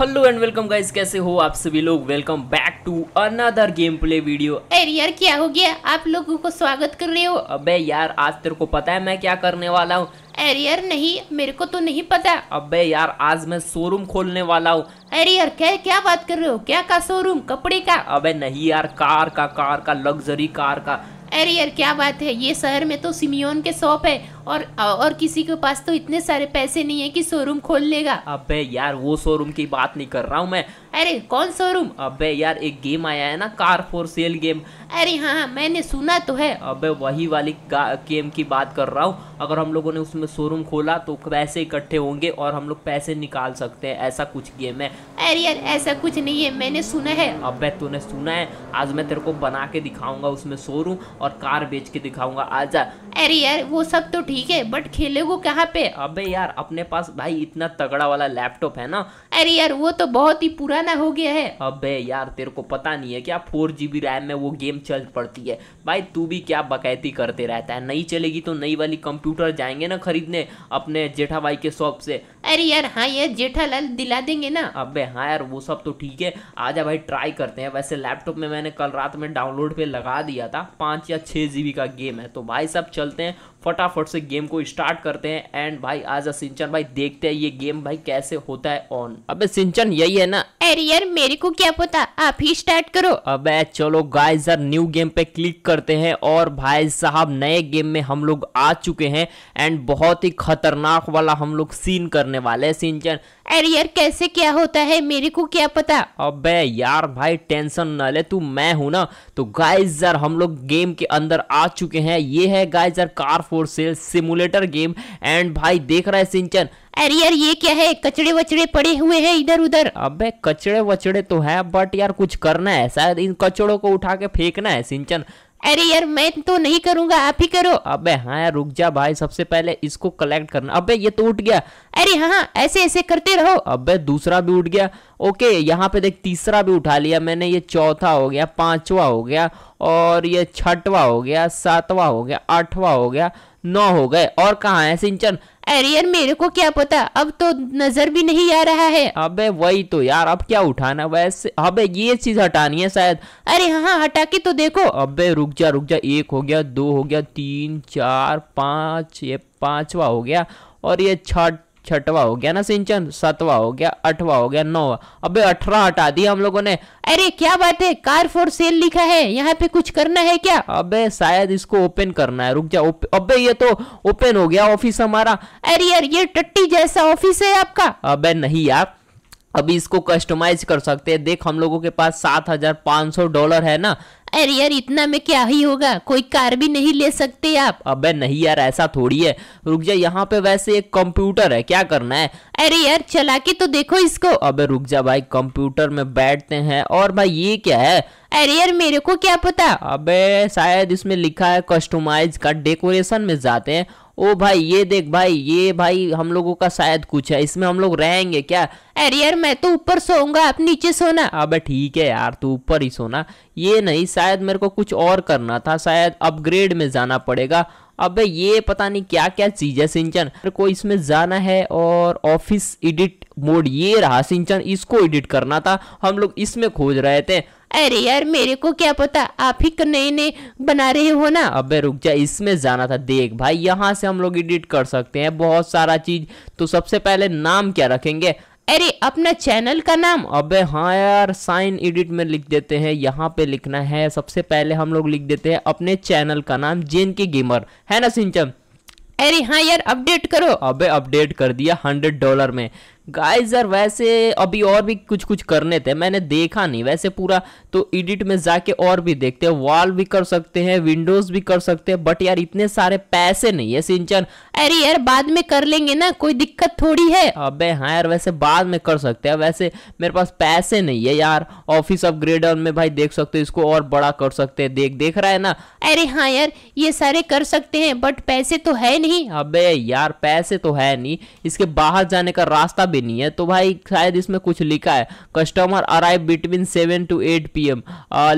hello and welcome guys कैसे हो आप सभी लोग welcome back to another game play video अरे यार क्या हो गया आप लोगों को स्वागत कर रहे हो अबे यार आज तेरे को पता है मैं क्या करने वाला हूँ अरे यार नहीं मेरे को तो नहीं पता अबे यार आज मैं शोरूम खोलने वाला हूँ अरे यार क्या क्या बात कर रहे हो क्या का शोरूम कपड़े का अब नहीं यार कार का कार का लग्जरी कार का अरे यार क्या बात है ये शहर में तो सिमियोन के शॉप है और और किसी के पास तो इतने सारे पैसे नहीं है कि शोरूम खोल लेगा अबे यार वो शोरूम की बात नहीं कर रहा हूँ मैं अरे कौन शोरूम अबे यार एक गेम आया है ना कार फॉर सेल गेम अरे हाँ हाँ मैंने सुना तो है अबे वही वाली गेम की बात कर रहा हूँ अगर हम लोगों ने उसमें शोरूम खोला तो पैसे इकट्ठे होंगे और हम लोग पैसे निकाल सकते हैं ऐसा कुछ गेम है अरे यार ऐसा कुछ नहीं है मैंने सुना है अब तूने सुना है आज मैं तेरे को बना के दिखाऊंगा उसमें शोरूम और कार बेच के दिखाऊंगा आजा अरे यार वो सब तो ठीक ठीक है बट खेलेगो कहाँ पे अबे यार अपने पास भाई इतना तगड़ा वाला लैपटॉप है ना अरे यार वो तो बहुत ही पुराना हो गया है अबे यार तेरे को पता नहीं है क्या फोर जी रैम में वो गेम चल पड़ती है भाई तू भी क्या बकैती करते रहता है नहीं चलेगी तो नई वाली कंप्यूटर जाएंगे ना खरीदने अपने जेठा भाई के शॉप से अरे यार हाँ यार जेठा लाल दिला देंगे ना अबे हाँ यार वो सब तो ठीक है आजा भाई ट्राई करते हैं वैसे लैपटॉप में मैंने कल रात में डाउनलोड पे लगा दिया था पाँच या छः जी का गेम है तो भाई सब चलते हैं फटाफट से गेम को स्टार्ट करते हैं एंड भाई आजा सिंचन भाई देखते हैं ये गेम भाई कैसे होता है ऑन अबे सिंचन यही है ना अरे यार मेरे को क्या पता आप ही स्टार्ट करो अबे चलो गाइस यार न्यू गेम पे क्लिक करते हैं और भाई साहब नए गेम में हम लोग आ चुके हैं एंड बहुत ही खतरनाक वाला हम लोग सीन करने वाले हैं सिंचन अरे यार कैसे क्या होता है मेरे को क्या पता अबे यार भाई टेंशन न ले तू मैं हूँ ना तो गाइस यार हम लोग गेम के अंदर आ चुके हैं ये है गाइस यार car for sale simulator game and भाई देख रहा है सिंचन अरे यार ये क्या है कचड़े वचड़े पड़े हुए हैं इधर उधर अबे कच कचड़े वचड़े तो है बट यार कुछ करना है शायद इन कचड़ों को उठा के फेंकना है सिंचन अरे यार मैं तो नहीं करूंगा आप ही करो अबे हाँ यार रुक जा भाई सबसे पहले इसको कलेक्ट करना अबे ये तो उठ गया अरे हाँ, हाँ ऐसे ऐसे करते रहो अबे दूसरा भी उठ गया ओके यहाँ पे देख तीसरा भी उठा लिया मैंने ये चौथा हो गया पांचवा हो गया और ये छठवा हो गया सातवा हो गया आठवा हो गया नौ हो गए और कहा है सिंचन अरे यार मेरे को क्या पता अब तो नजर भी नहीं आ रहा है अबे वही तो यार अब क्या उठाना वैसे अबे ये चीज हटानी है शायद अरे हाँ, हाँ हटा के तो देखो अबे रुक जा रुक जा एक हो गया दो हो गया तीन चार पाँच ये पांचवा हो गया और ये छठ छठवा हो गया ना सिंचन सातवा हो गया आठवा हो गया नौवा अबे अठारह हटा दिया हम लोगों ने अरे क्या बात है कार फॉर सेल लिखा है यहाँ पे कुछ करना है क्या अबे शायद इसको ओपन करना है रुक जा अबे ये तो ओपन हो गया ऑफिस हमारा अरे यार ये टट्टी जैसा ऑफिस है आपका अब नहीं यार अभी इसको कस्टमाइज कर सकते हैं देख हम लोगों के पास सात हजार पाँच सौ डॉलर है ना अरे यार इतना में क्या ही होगा कोई कार भी नहीं ले सकते आप अबे नहीं यार ऐसा थोड़ी है रुक जा यहाँ पे वैसे एक कंप्यूटर है क्या करना है अरे यार चला के तो देखो इसको अबे रुक जा भाई कंप्यूटर में बैठते हैं और भाई ये क्या है अरे यार मेरे को क्या पता अबे शायद इसमें लिखा है कस्टमाइज का डेकोरेशन में जाते हैं ओ भाई ये देख भाई ये भाई हम लोगों का शायद कुछ है इसमें हम लोग रहेंगे क्या अरे यार मैं तो ऊपर सोऊंगा आप नीचे सोना अबे ठीक है यार तू ऊपर ही सोना ये नहीं शायद मेरे को कुछ और करना था शायद अपग्रेड में जाना पड़ेगा अबे ये पता नहीं क्या क्या चीज़ है सिंचन मेरे को इसमें जाना है और ऑफिस एडिट मोड ये रहा सिंचन इसको एडिट करना था हम लोग इसमें खोज रहे थे अरे यार मेरे को क्या पता आप ही नए नए बना रहे हो ना अबे रुक जा इसमें जाना था देख भाई यहाँ से हम लोग एडिट कर सकते हैं बहुत सारा चीज तो सबसे पहले नाम क्या रखेंगे अरे अपना चैनल का नाम अबे हाँ यार साइन एडिट में लिख देते हैं यहाँ पे लिखना है सबसे पहले हम लोग लिख देते हैं अपने चैनल का नाम जेन के गेमर है ना सिंचम अरे हाँ यार अपडेट करो अबे अपडेट कर दिया हंड्रेड डॉलर में गाइस यार वैसे अभी और भी कुछ कुछ करने थे मैंने देखा नहीं वैसे पूरा तो एडिट में जाके और भी देखते हैं वॉल भी कर सकते हैं विंडोज भी कर सकते हैं बट यार इतने सारे पैसे नहीं है सिंचन अरे यार बाद में कर लेंगे ना कोई दिक्कत थोड़ी है अबे हाँ यार वैसे बाद में कर सकते हैं वैसे मेरे पास पैसे नहीं है यार ऑफिस अपग्रेडर में भाई देख सकते इसको और बड़ा कर सकते हैं देख देख रहा है ना अरे हाँ यार ये सारे कर सकते हैं बट पैसे तो है नहीं अब यार पैसे तो है नहीं इसके बाहर जाने का रास्ता भी नहीं है तो भाई शायद इसमें कुछ लिखा है customer arrive between seven to eight P M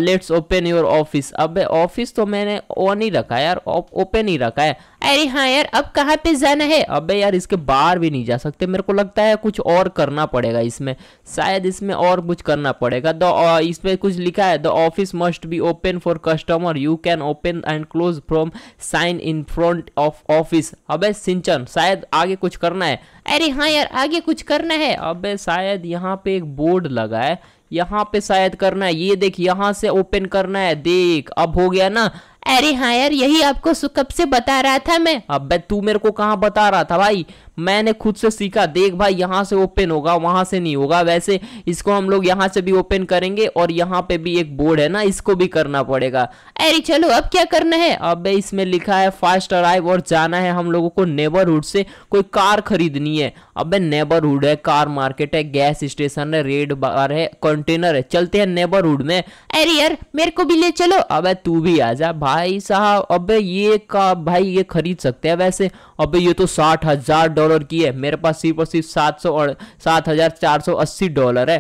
let's open your office अब ऑफिस तो मैंने ऑन ही रखा है यार ओपन ही रखा है अरे हाँ यार अब कहाँ पे जाना है अबे यार इसके बाहर भी नहीं जा सकते मेरे को लगता है कुछ और करना पड़ेगा इसमें शायद इसमें और कुछ करना पड़ेगा द uh, इसमें कुछ लिखा है the office must be open for customer you can open and close from sign in front of office अबे सिंचन शायद आगे कुछ करना है अरे हाँ यार आगे कुछ करना है अब शायद यहाँ पे एक बोर्ड लगा है यहाँ पे शायद करना है ये देख यहाँ से ओपन करना है देख अब हो गया ना अरे हाँ यार यही आपको सुकब से बता रहा था मैं अब तू मेरे को कहाँ बता रहा था भाई मैंने खुद से सीखा देख भाई यहाँ से ओपन होगा वहाँ से नहीं होगा वैसे इसको हम लोग यहाँ से भी ओपन करेंगे और यहाँ पे भी एक बोर्ड है ना इसको भी करना पड़ेगा अरे चलो अब क्या करना है अब इसमें लिखा है फास्ट अराइव और जाना है हम लोगों को नेबरहुड से कोई कार खरीदनी है अब नेबरहुड है कार मार्केट है गैस स्टेशन है रेड बार है कंटेनर है चलते हैं नेबरहुड में अरे यार मेरे को भी ले चलो अब तू भी आ जा भाई साहब अबे ये का भाई ये खरीद सकते हैं वैसे अबे ये तो साठ हज़ार डॉलर की है मेरे पास सिर्फ और सिर्फ सात सौ और सात हज़ार चार सौ अस्सी डॉलर है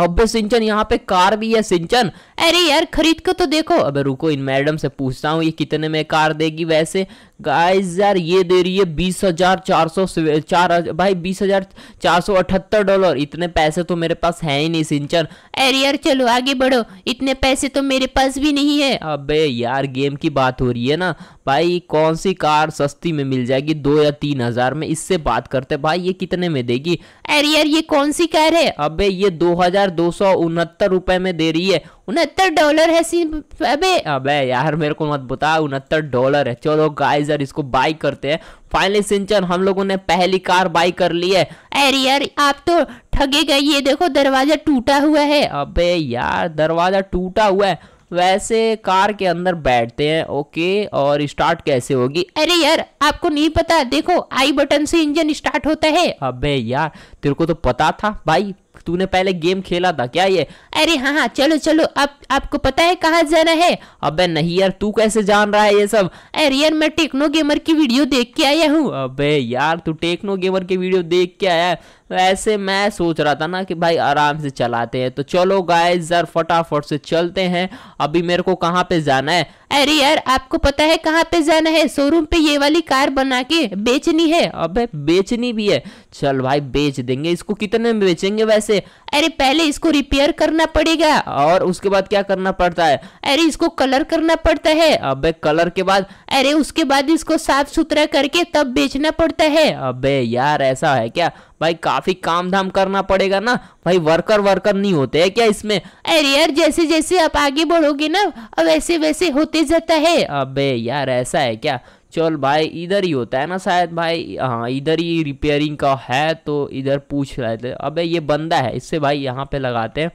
अबे सिंचन यहाँ पे कार भी है सिंचन अरे यार खरीद कर तो देखो अबे रुको इन मैडम से पूछता हूँ ये कितने में कार देगी वैसे गाइस यार ये दे रही है बीस हजार चार सौ चार भाई बीस हजार चार सौ अठहत्तर डॉलर इतने पैसे तो मेरे पास है ही नहीं सिंचन अरे यार चलो आगे बढ़ो इतने पैसे तो मेरे पास भी नहीं है अबे यार गेम की बात हो रही है ना भाई कौन सी कार सस्ती में मिल जाएगी दो या तीन हजार में इससे बात करते भाई ये कितने में देगी अरे यार ये कौन सी कार है अब ये दो हजार दो सौ उनहत्तर रुपए में दे रही है उनहत्तर डॉलर है सिर्फ अबे अबे यार मेरे को मत बता उनहत्तर डॉलर है चलो गाइस यार इसको बाई करते हैं फाइनली सिंचन हम लोगों ने पहली कार बाई कर ली है अरे यार आप तो ठगे गए ये देखो दरवाजा टूटा हुआ है अबे यार दरवाजा टूटा हुआ है वैसे कार के अंदर बैठते हैं ओके और स्टार्ट कैसे होगी अरे यार आपको नहीं पता देखो आई बटन से इंजन स्टार्ट होता है अबे यार तेरे को तो पता था भाई तूने पहले गेम खेला था क्या ये अरे हाँ हाँ चलो चलो आप आपको पता है कहाँ जाना है अबे नहीं यार तू कैसे जान रहा है ये सब अरे यार मैं टेक्नो गेमर की वीडियो देख के आया हूँ अबे यार तू टेक्नो गेमर की वीडियो देख के आया वैसे मैं सोच रहा था ना कि भाई आराम से चलाते हैं तो चलो गाय जर फटाफट से चलते हैं अभी मेरे को कहाँ पे जाना है अरे यार आपको पता है कहाँ पे जाना है शोरूम पे ये वाली कार बना के बेचनी है अबे बेचनी भी है चल भाई बेच देंगे इसको कितने में बेचेंगे वैसे अरे पहले इसको रिपेयर करना पड़ेगा और उसके बाद क्या करना पड़ता है अरे इसको कलर करना पड़ता है अबे कलर के बाद अरे उसके बाद इसको साफ सुथरा करके तब बेचना पड़ता है अबे यार ऐसा है क्या भाई काफी काम धाम करना पड़ेगा ना भाई वर्कर वर्कर नहीं होते है क्या इसमें अरे यार जैसे जैसे आप आगे बढ़ोगे ना वैसे वैसे होते जाता है अबे यार ऐसा है क्या चल भाई इधर ही होता है ना शायद भाई हाँ इधर ही रिपेयरिंग का है तो इधर पूछ रहे थे अबे ये बंदा है इससे भाई यहाँ पे लगाते हैं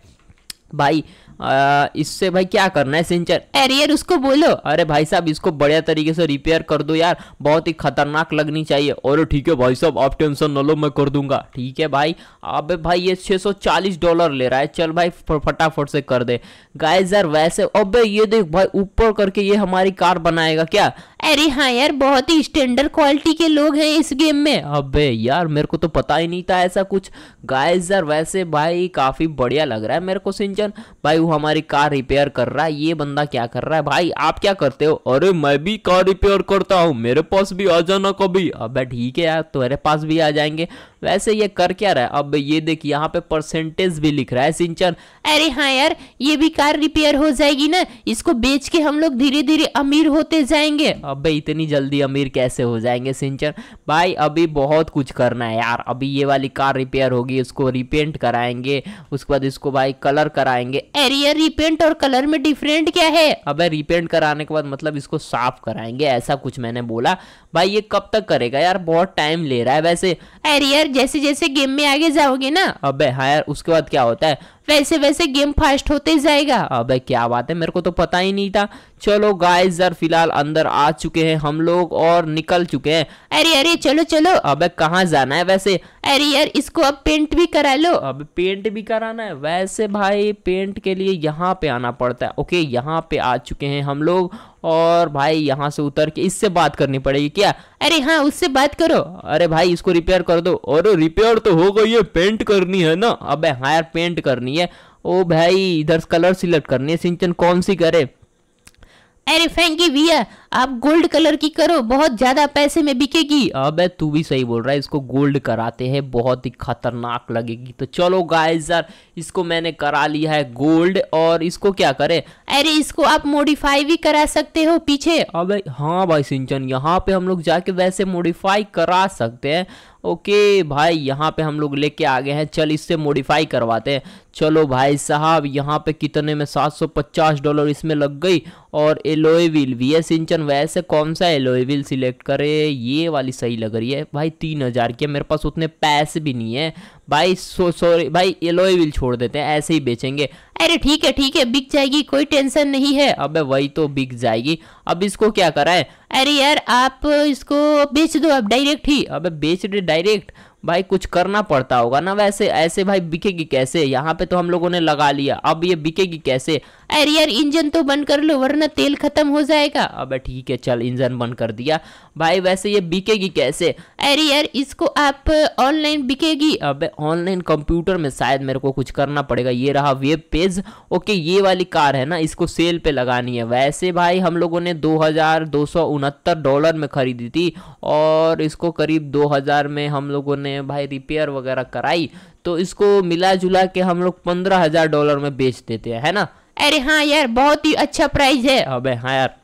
भाई इससे भाई क्या करना है सिंचर अरे यार उसको बोलो अरे भाई साहब इसको बढ़िया तरीके से रिपेयर कर दो यार बहुत ही खतरनाक लगनी चाहिए और ठीक है भाई साहब आप टेंशन न लो मैं कर दूंगा ठीक है भाई अब भाई ये 640 डॉलर ले रहा है चल भाई फटाफट से कर दे गाइस यार वैसे अब ये देख भाई ऊपर करके ये हमारी कार बनाएगा क्या अरे हाँ यार बहुत ही स्टैंडर्ड क्वालिटी के लोग हैं इस गेम में अबे यार मेरे को तो पता ही नहीं था ऐसा कुछ गाइस यार वैसे भाई काफ़ी बढ़िया लग रहा है मेरे को सिंचन भाई जो हमारी कार रिपेयर कर रहा है ये बंदा क्या कर रहा है भाई आप क्या करते हो अरे मैं भी कार रिपेयर करता हूँ मेरे पास भी आ जाना कभी अब ठीक है यार तुम्हारे पास भी आ जाएंगे वैसे ये कर क्या रहा है अब ये देख यहाँ पे परसेंटेज भी लिख रहा है सिंचन अरे हाँ यार ये भी कार रिपेयर हो जाएगी ना इसको बेच के हम लोग धीरे धीरे अमीर होते जाएंगे अब इतनी जल्दी अमीर कैसे हो जाएंगे सिंचन भाई अभी बहुत कुछ करना है यार अभी ये वाली कार रिपेयर होगी उसको रिपेंट कराएंगे उसके बाद इसको भाई कलर कराएंगे अरे है रिपेंट और कलर में डिफरेंट क्या है अबे रिपेंट कराने के बाद मतलब इसको साफ कराएंगे ऐसा कुछ मैंने बोला भाई ये कब तक करेगा यार बहुत टाइम ले रहा है वैसे अरे यार जैसे जैसे गेम में आगे जाओगे ना अबे हाँ यार उसके बाद क्या होता है वैसे वैसे गेम फास्ट होते जाएगा अबे क्या बात है मेरे को तो पता ही नहीं था चलो गाइस यार फिलहाल अंदर आ चुके हैं हम लोग और निकल चुके हैं अरे अरे चलो चलो अब कहाँ जाना है वैसे अरे यार इसको अब पेंट भी करा लो अब पेंट भी कराना है वैसे भाई पेंट के लिए यहाँ पे आना पड़ता है ओके यहाँ पे आ चुके हैं हम लोग और भाई यहाँ से उतर के इससे बात करनी पड़ेगी क्या अरे हाँ उससे बात करो अरे भाई इसको रिपेयर कर दो अरे रिपेयर तो हो गई है पेंट करनी है ना अबे हायर पेंट करनी है ओ भाई इधर कलर सिलेक्ट करनी है सिंचन कौन सी करे अरे फैंकी भैया आप गोल्ड कलर की करो बहुत ज्यादा पैसे में बिकेगी अबे तू भी सही बोल रहा है इसको गोल्ड कराते हैं बहुत ही खतरनाक लगेगी तो चलो गाइस यार इसको मैंने करा लिया है गोल्ड और इसको क्या करें अरे इसको आप मॉडिफाई भी करा सकते हो पीछे अबे हाँ भाई सिंचन यहाँ पे हम लोग जाके वैसे मॉडिफाई करा सकते हैं ओके भाई यहाँ पे हम लोग लेके आ गए हैं चल इससे मॉडिफाई करवाते हैं चलो भाई साहब यहाँ पे कितने में 750 डॉलर इसमें लग गई और एलोए व्हील भी है सिंचन वैसे कौन सा एलोएविल सिलेक्ट करे ये वाली सही लग रही है भाई तीन हज़ार की मेरे पास उतने पैसे भी नहीं है भाई सो सॉरी भाई एलोए व्हील छोड़ देते हैं ऐसे ही बेचेंगे अरे ठीक है ठीक है बिक जाएगी कोई टेंशन नहीं है अबे वही तो बिक जाएगी अब इसको क्या कराए अरे यार आप इसको बेच दो आप डायरेक्ट ही अबे बेच दे डायरेक्ट भाई कुछ करना पड़ता होगा ना वैसे ऐसे भाई बिकेगी कैसे यहाँ पे तो हम लोगों ने लगा लिया अब ये बिकेगी कैसे अरे यार इंजन तो बंद कर लो वरना तेल खत्म हो जाएगा अब ठीक है चल इंजन बंद कर दिया भाई वैसे ये बिकेगी कैसे अरे यार इसको आप ऑनलाइन बिकेगी अब ऑनलाइन कंप्यूटर में शायद मेरे को कुछ करना पड़ेगा ये रहा वेब पेज ओके ये वाली कार है ना इसको सेल पे लगानी है वैसे भाई हम लोगों ने दो डॉलर में खरीदी थी और इसको करीब 2000 में हम लोगों ने भाई रिपेयर वगैरह कराई तो इसको मिला जुला के हम लोग पंद्रह हज़ार डॉलर में बेच देते हैं है ना अरे हाँ यार बहुत ही अच्छा प्राइस है अबे हाँ यार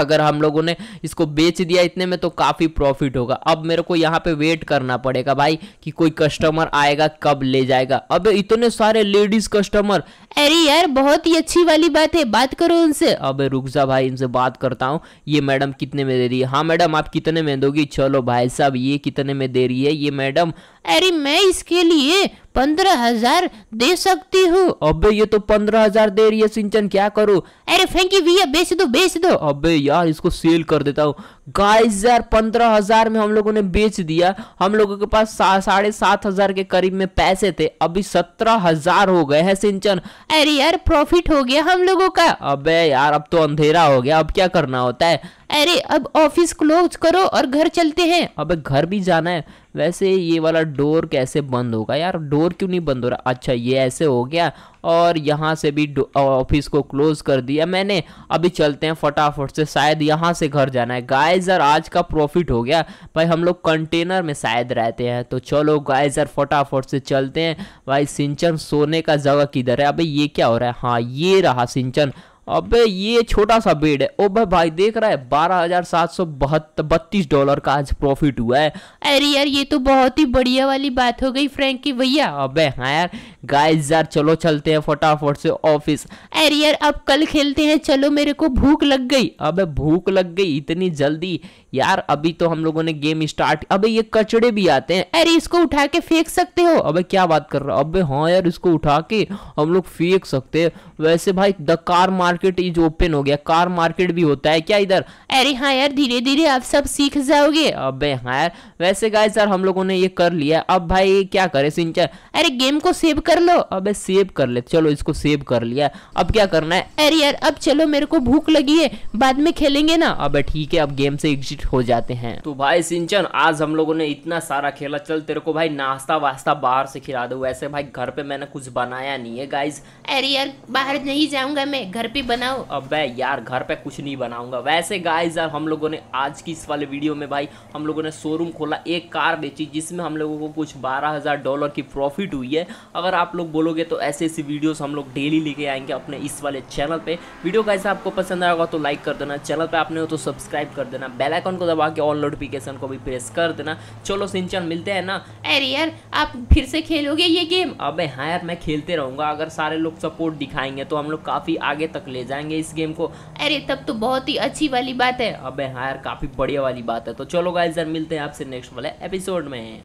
अगर हम लोगों ने इसको बेच दिया इतने में तो काफ़ी प्रॉफिट होगा अब मेरे को यहाँ पे वेट करना पड़ेगा भाई कि कोई कस्टमर आएगा कब ले जाएगा अब इतने सारे लेडीज कस्टमर अरे यार बहुत ही अच्छी वाली बात है बात करो उनसे अबे रुक जा भाई इनसे बात करता हूँ ये मैडम कितने में दे रही है हाँ मैडम आप कितने में दोगी चलो भाई साहब ये कितने में दे रही है ये मैडम अरे मैं इसके लिए पंद्रह हजार दे सकती हूँ अबे ये तो पंद्रह हजार दे रही है सिंचन क्या करूँ अरे फ्रेंकी भैया बेच दो बेच दो अबे यार इसको सेल कर देता हूँ गाइस यार पंद्रह हजार में हम लोगों ने बेच दिया हम लोगों के पास सा, साढ़े सात हजार के करीब में पैसे थे अभी सत्रह हजार हो गए हैं सिंचन अरे यार प्रॉफिट हो गया हम लोगों का अबे यार अब तो अंधेरा हो गया अब क्या करना होता है अरे अब ऑफिस क्लोज करो और घर चलते हैं अब घर भी जाना है वैसे ये वाला डोर कैसे बंद होगा यार डोर क्यों नहीं बंद हो रहा अच्छा ये ऐसे हो गया और यहाँ से भी ऑफिस को क्लोज कर दिया मैंने अभी चलते हैं फटाफट से शायद यहाँ से घर जाना है गायजर आज का प्रॉफिट हो गया भाई हम लोग कंटेनर में शायद रहते हैं तो चलो गायजर फटाफट से चलते हैं भाई सिंचन सोने का जगह किधर है अभी ये क्या हो रहा है हाँ ये रहा सिंचन अबे ये छोटा सा बेड है ओ भाई भाई देख रहा है बारह हजार सात सौ बहत्तर बत्तीस डॉलर का आज प्रॉफिट हुआ है अरे यार ये तो बहुत ही बढ़िया वाली बात हो गई फ्रैंक की भैया अबे हाँ यार गाइस यार चलो चलते हैं फटाफट से ऑफिस अरे यार अब कल खेलते हैं चलो मेरे को भूख लग गई अबे भूख लग गई इतनी जल्दी यार अभी तो हम लोगों ने गेम स्टार्ट अबे ये कचड़े भी आते हैं अरे इसको उठा के फेंक सकते हो अबे क्या बात कर रहा अबे हाँ यार इसको उठा के हम लोग फेंक सकते हैं वैसे भाई the car mart market is open हो गया कार मार्केट भी होता है क्या इधर अरे हाँ यार धीरे धीरे आप सब सीख जाओगे अबे हाँ यार वैसे गाय सर हम लोगों ने ये कर लिया अब भाई क्या करे सिंचर अरे गेम को सेव कर लो अबे सेव कर ले चलो इसको सेव कर लिया अब क्या करना है अरे यार अब चलो मेरे को भूख लगी है बाद में खेलेंगे ना अब ठीक है अब गेम से एग्जिट हो जाते हैं तो भाई सिंचन आज हम लोगों ने इतना सारा खेला चल तेरे को भाई नाश्ता वास्ता बाहर से खिला दो वैसे भाई घर पे मैंने कुछ बनाया नहीं है गाइज अरे यार बाहर नहीं जाऊंगा मैं घर पे बनाओ अबे यार घर पे कुछ नहीं बनाऊंगा वैसे गाइस यार हम लोगों ने आज की इस वाले वीडियो में भाई हम लोगों ने शोरूम खोला एक कार बेची जिसमें हम लोगों को कुछ बारह हज़ार डॉलर की प्रॉफिट हुई है अगर आप लोग बोलोगे तो ऐसे ऐसी वीडियोस हम लोग डेली लेके आएंगे अपने इस वाले चैनल पर वीडियो गाइस आपको पसंद आएगा तो लाइक कर देना चैनल पर आपने हो तो सब्सक्राइब कर देना बेलाइकॉन को दबा के ऑल नोटिफिकेशन को भी प्रेस कर देना चलो सिंचन मिलते हैं ना अरे यार आप फिर से खेलोगे ये गेम अब हाँ यार मैं खेलते रहूँगा अगर सारे लोग सपोर्ट दिखाएंगे तो हम लोग काफ़ी आगे तक ले जाएंगे इस गेम को अरे तब तो बहुत ही अच्छी वाली बात है अब हाँ यार काफ़ी बढ़िया वाली बात है तो चलो गाइस यार मिलते हैं आपसे नेक्स्ट वाले एपिसोड में